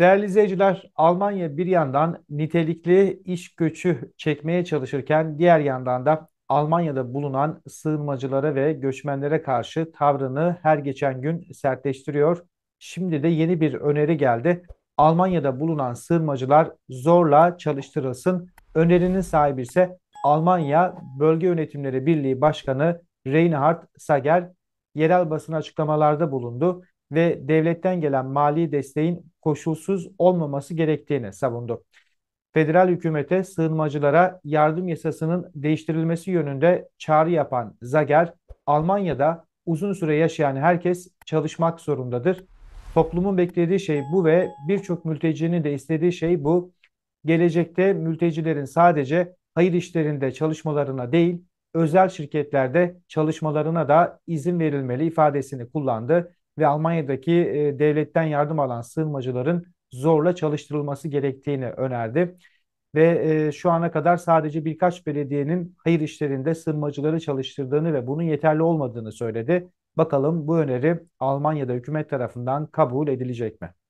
Değerli izleyiciler, Almanya bir yandan nitelikli iş göçü çekmeye çalışırken diğer yandan da Almanya'da bulunan sığınmacılara ve göçmenlere karşı tavrını her geçen gün sertleştiriyor. Şimdi de yeni bir öneri geldi. Almanya'da bulunan sığınmacılar zorla çalıştırılsın. Önerinin sahibi ise Almanya Bölge Yönetimleri Birliği Başkanı Reinhard Sager yerel basın açıklamalarda bulundu ve devletten gelen mali desteğin koşulsuz olmaması gerektiğini savundu. Federal hükümete sığınmacılara yardım yasasının değiştirilmesi yönünde çağrı yapan Zager, Almanya'da uzun süre yaşayan herkes çalışmak zorundadır. Toplumun beklediği şey bu ve birçok mültecinin de istediği şey bu. Gelecekte mültecilerin sadece hayır işlerinde çalışmalarına değil, özel şirketlerde çalışmalarına da izin verilmeli ifadesini kullandı ve Almanya'daki e, devletten yardım alan sığınmacıların zorla çalıştırılması gerektiğini önerdi. Ve e, şu ana kadar sadece birkaç belediyenin hayır işlerinde sığınmacıları çalıştırdığını ve bunun yeterli olmadığını söyledi. Bakalım bu öneri Almanya'da hükümet tarafından kabul edilecek mi?